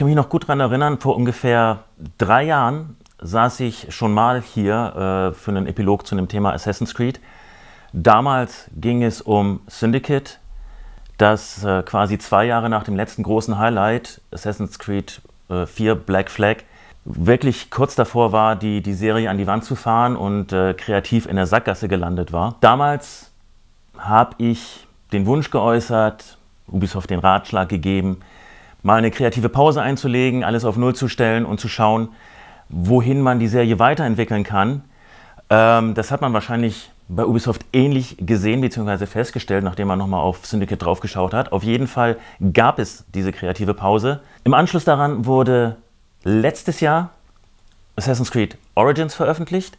kann mich noch gut daran erinnern, vor ungefähr drei Jahren saß ich schon mal hier äh, für einen Epilog zu dem Thema Assassin's Creed. Damals ging es um Syndicate, das äh, quasi zwei Jahre nach dem letzten großen Highlight, Assassin's Creed äh, 4 Black Flag, wirklich kurz davor war, die, die Serie an die Wand zu fahren und äh, kreativ in der Sackgasse gelandet war. Damals habe ich den Wunsch geäußert, Ubisoft den Ratschlag gegeben, mal eine kreative Pause einzulegen, alles auf Null zu stellen und zu schauen, wohin man die Serie weiterentwickeln kann. Ähm, das hat man wahrscheinlich bei Ubisoft ähnlich gesehen bzw. festgestellt, nachdem man nochmal auf Syndicate draufgeschaut hat. Auf jeden Fall gab es diese kreative Pause. Im Anschluss daran wurde letztes Jahr Assassin's Creed Origins veröffentlicht,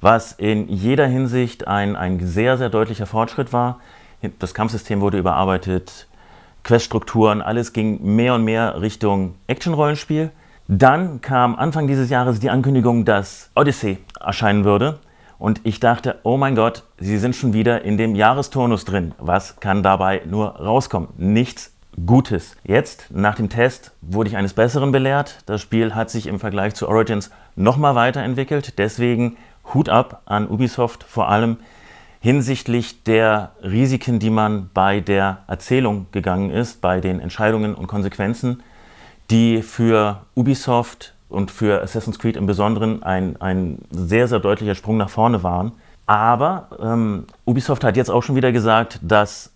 was in jeder Hinsicht ein, ein sehr, sehr deutlicher Fortschritt war. Das Kampfsystem wurde überarbeitet, Queststrukturen, alles ging mehr und mehr Richtung Action-Rollenspiel. Dann kam Anfang dieses Jahres die Ankündigung, dass Odyssey erscheinen würde. Und ich dachte, oh mein Gott, sie sind schon wieder in dem Jahresturnus drin. Was kann dabei nur rauskommen? Nichts Gutes. Jetzt, nach dem Test, wurde ich eines Besseren belehrt. Das Spiel hat sich im Vergleich zu Origins nochmal weiterentwickelt. Deswegen Hut ab an Ubisoft, vor allem hinsichtlich der Risiken, die man bei der Erzählung gegangen ist, bei den Entscheidungen und Konsequenzen, die für Ubisoft und für Assassin's Creed im Besonderen ein, ein sehr, sehr deutlicher Sprung nach vorne waren. Aber ähm, Ubisoft hat jetzt auch schon wieder gesagt, dass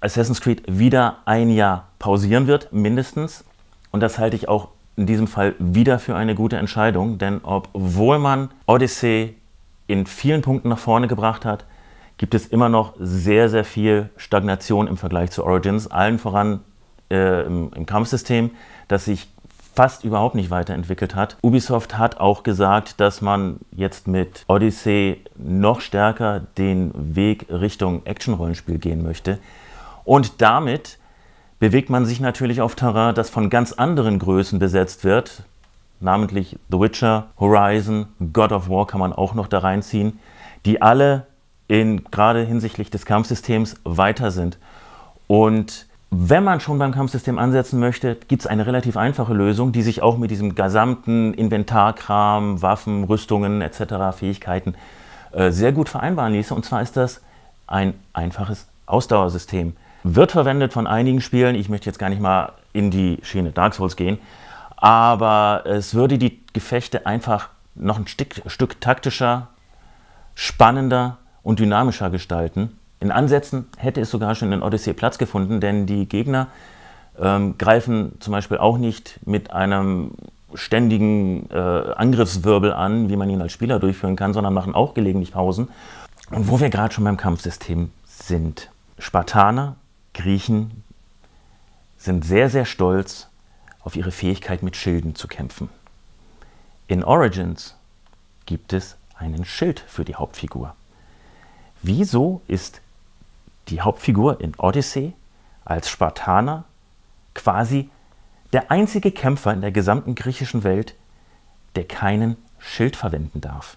Assassin's Creed wieder ein Jahr pausieren wird, mindestens. Und das halte ich auch in diesem Fall wieder für eine gute Entscheidung, denn obwohl man Odyssey in vielen Punkten nach vorne gebracht hat, gibt es immer noch sehr, sehr viel Stagnation im Vergleich zu Origins, allen voran äh, im, im Kampfsystem, das sich fast überhaupt nicht weiterentwickelt hat. Ubisoft hat auch gesagt, dass man jetzt mit Odyssey noch stärker den Weg Richtung Action-Rollenspiel gehen möchte. Und damit bewegt man sich natürlich auf Terrain, das von ganz anderen Größen besetzt wird namentlich The Witcher, Horizon, God of War kann man auch noch da reinziehen, die alle in, gerade hinsichtlich des Kampfsystems weiter sind. Und wenn man schon beim Kampfsystem ansetzen möchte, gibt es eine relativ einfache Lösung, die sich auch mit diesem gesamten Inventarkram, Waffen, Rüstungen etc., Fähigkeiten äh, sehr gut vereinbaren ließe. Und zwar ist das ein einfaches Ausdauersystem. Wird verwendet von einigen Spielen, ich möchte jetzt gar nicht mal in die Schiene Dark Souls gehen, aber es würde die Gefechte einfach noch ein Stück, Stück taktischer, spannender und dynamischer gestalten. In Ansätzen hätte es sogar schon in Odyssey Platz gefunden, denn die Gegner ähm, greifen zum Beispiel auch nicht mit einem ständigen äh, Angriffswirbel an, wie man ihn als Spieler durchführen kann, sondern machen auch gelegentlich Pausen. Und wo wir gerade schon beim Kampfsystem sind. Spartaner, Griechen sind sehr, sehr stolz auf ihre Fähigkeit mit Schilden zu kämpfen. In Origins gibt es einen Schild für die Hauptfigur. Wieso ist die Hauptfigur in Odyssey als Spartaner quasi der einzige Kämpfer in der gesamten griechischen Welt, der keinen Schild verwenden darf?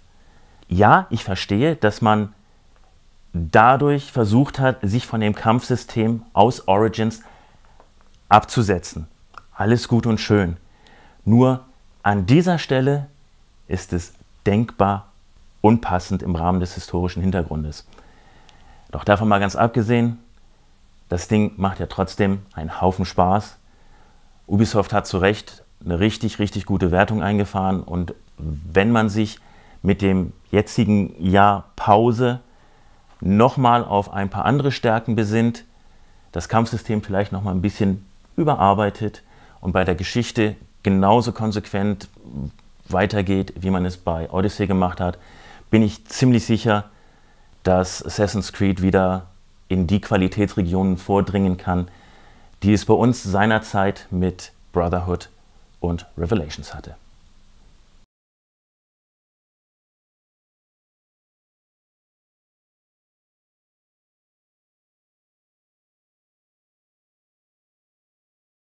Ja, ich verstehe, dass man dadurch versucht hat, sich von dem Kampfsystem aus Origins abzusetzen alles gut und schön. Nur an dieser Stelle ist es denkbar unpassend im Rahmen des historischen Hintergrundes. Doch davon mal ganz abgesehen, das Ding macht ja trotzdem einen Haufen Spaß. Ubisoft hat zu Recht eine richtig, richtig gute Wertung eingefahren und wenn man sich mit dem jetzigen Jahr Pause nochmal auf ein paar andere Stärken besinnt, das Kampfsystem vielleicht nochmal ein bisschen überarbeitet, und bei der Geschichte genauso konsequent weitergeht, wie man es bei Odyssey gemacht hat, bin ich ziemlich sicher, dass Assassin's Creed wieder in die Qualitätsregionen vordringen kann, die es bei uns seinerzeit mit Brotherhood und Revelations hatte.